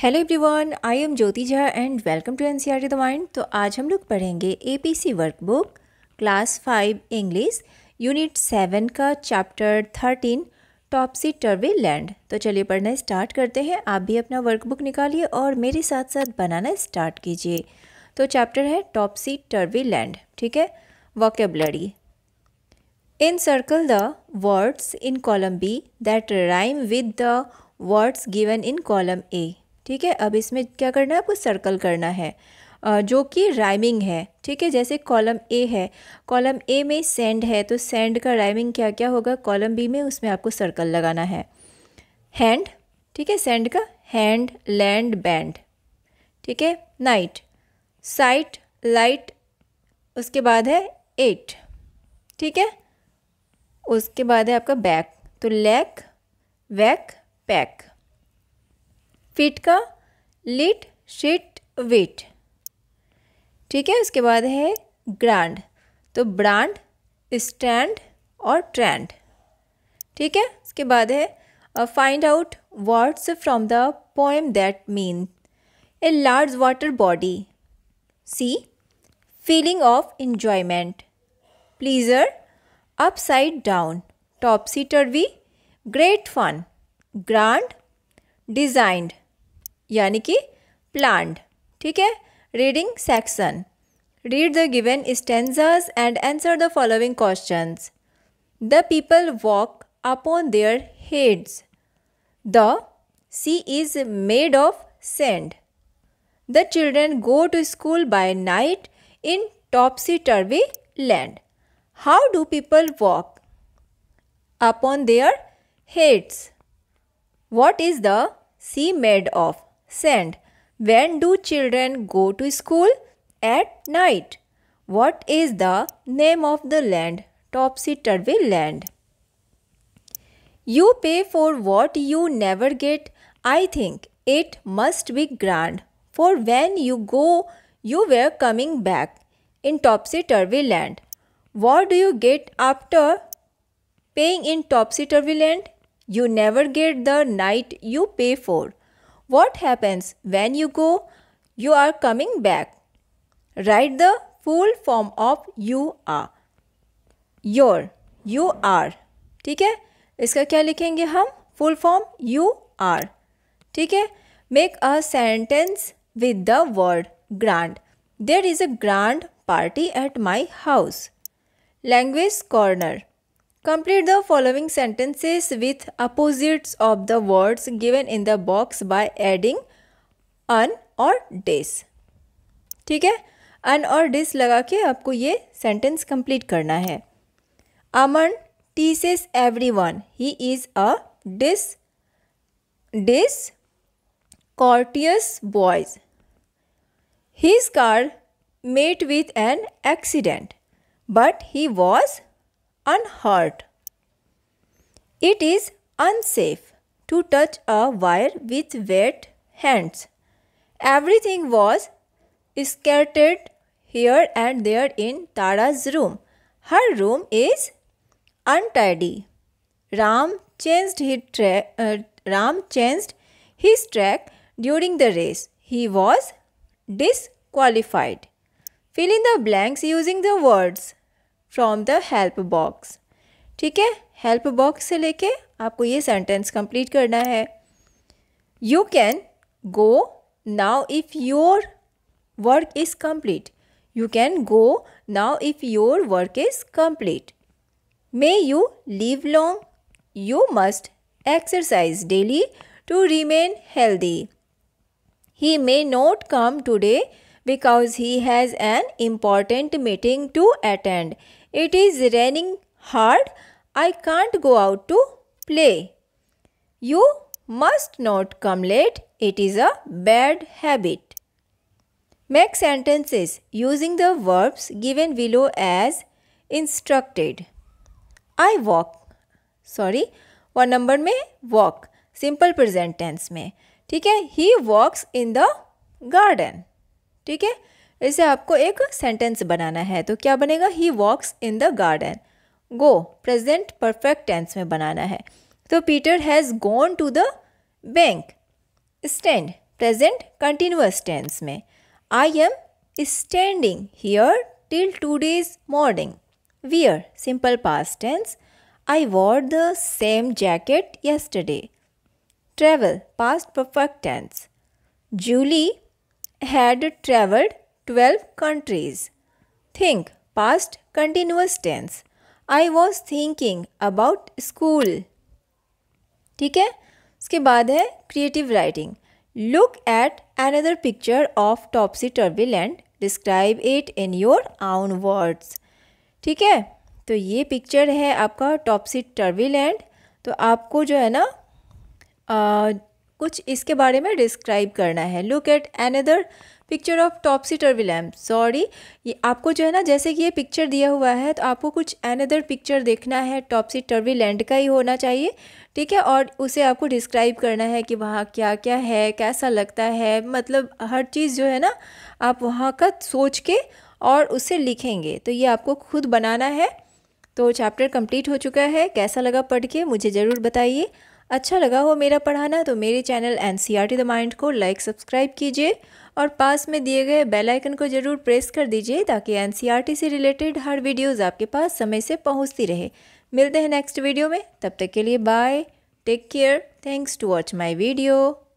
Hello everyone I am Jyoti Jha and welcome to N C R the mind तो आज हम लोग पढ़ेंगे A P C workbook class five English unit seven का chapter thirteen topsy turvy land तो चलिए पढ़ना स्टार्ट करते हैं आप भी अपना वर्कबुक निकालिए और मेरे साथ साथ बनाना स्टार्ट कीजिए तो चैप्टर है टॉपसी टर्वे लैंड ठीक है vocabulary in circle the words in column B that rhyme with the words given in column A ठीक है अब इसमें क्या करना है आपको सर्कल करना है जो कि राइमिंग है ठीक है जैसे कॉलम ए है कॉलम ए में सेंड है तो सेंड का राइमिंग क्या क्या होगा कॉलम बी में उसमें आपको सर्कल लगाना है हैंड ठीक है सेंड का हैंड लैंड बैंड ठीक है नाइट साइट लाइट उसके बाद है एट ठीक है उसके बाद है आपका बैक तो लैक वैक पैक फिट का लिट शिट वेट ठीक है उसके बाद है ग्रांड तो ब्रांड स्टैंड और ट्रेंड ठीक है उसके बाद है find out words from the poem that mean a large water body sea feeling of enjoyment pleasure upside down top seater we great fun grand designed यानी कि प्लान्ड ठीक है reading section read the given stanzas and answer the following question the people walk upon their heads the sea is made of sand The children go to school by night in topsy-turvy land. How do people walk? Upon their heads. What is the sea made of? Send. When do children go to school? At night. What is the name of the land? Topsy-turvy land. You pay for what you never get. I think it must be grand. For when you go, you were coming back in topsy-turvy land. What do you get after paying in topsy-turvy land? You never get the night you pay for. What happens when you go? You are coming back. Write the full form of you are. Your, you are. ठीक है इसका क्या लिखेंगे हम full form you are ठीक है make a sentence with the word grand. There is a grand party at my house. Language corner. Complete the following sentences with opposites of the words given in the box by adding an और dis ठीक है अन और dish लगा के आपको ये sentence complete करना है Aman teases everyone he is a dis discourteous boys his car met with an accident but he was unhurt. It is unsafe to touch a wire with wet hands. Everything was scattered here and there in Tara's room. Her room is untidy. Ram changed his, uh, Ram changed his track during the race. He was disqualified. Fill in the blanks using the words. From the help box ठीक है help box से लेके आपको ये sentence complete करना है you can go now if your work is complete you can go now if your work is complete may you live long you must exercise daily to remain healthy he may not come today because he has an important meeting to attend It is raining hard. I can't go out to play. You must not come late. It is a bad habit. Make sentences using the verbs given below as instructed. I walk. Sorry, one number may walk. Simple present tense may. Okay, he walks in the garden. Okay. इसे आपको एक sentence बनाना है तो क्या बनेगा he walks in the garden go present perfect tense में बनाना है तो Peter has gone to the bank stand present continuous tense में I am standing here till today's morning wear simple past tense I wore the same jacket yesterday travel past perfect tense Julie had travelled twelve countries think past continuous tense I was thinking about school ठीक है उसके बाद है creative writing look at another picture of topsy and describe it in your own words ठीक है तो ये picture है आपका टॉपसी एंड तो आपको जो है ना आ, कुछ इसके बारे में डिस्क्राइब करना है look at another picture of topsy turvy land sorry ये आपको जो है ना जैसे कि ये पिक्चर दिया हुआ है तो आपको कुछ अनदर पिक्चर देखना है टॉपसी टर्वी लैंड का ही होना चाहिए ठीक है और उसे आपको डिस्क्राइब करना है कि वहाँ क्या क्या है कैसा लगता है मतलब हर चीज़ जो है ना आप वहाँ का सोच के और उसे लिखेंगे तो ये आपको खुद बनाना है तो चैप्टर कंप्लीट हो चुका है कैसा लगा पढ़ के मुझे ज़रूर बताइए अच्छा लगा हो मेरा पढ़ाना तो मेरे channel N C R T the mind को लाइक सब्सक्राइब कीजिए और पास में दिए गए बेल आइकन को ज़रूर प्रेस कर दीजिए ताकि एन e से रिलेटेड हर वीडियोज़ आपके पास समय से पहुँचती रहे मिलते हैं नेक्स्ट वीडियो में तब तक के लिए bye take care thanks to watch my video